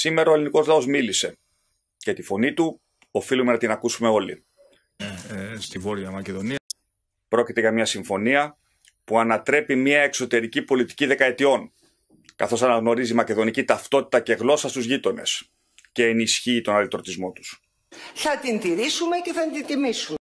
Σήμερα ο ελληνικός λαός μίλησε και τη φωνή του οφείλουμε να την ακούσουμε όλοι. Ε, ε, στη Βόρεια Μακεδονία. Πρόκειται για μια συμφωνία που ανατρέπει μια εξωτερική πολιτική δεκαετιών, καθώς αναγνωρίζει η μακεδονική ταυτότητα και γλώσσα στους γείτονες και ενισχύει τον αλυτρωτισμό τους. Θα την τηρήσουμε και θα την τιμήσουμε.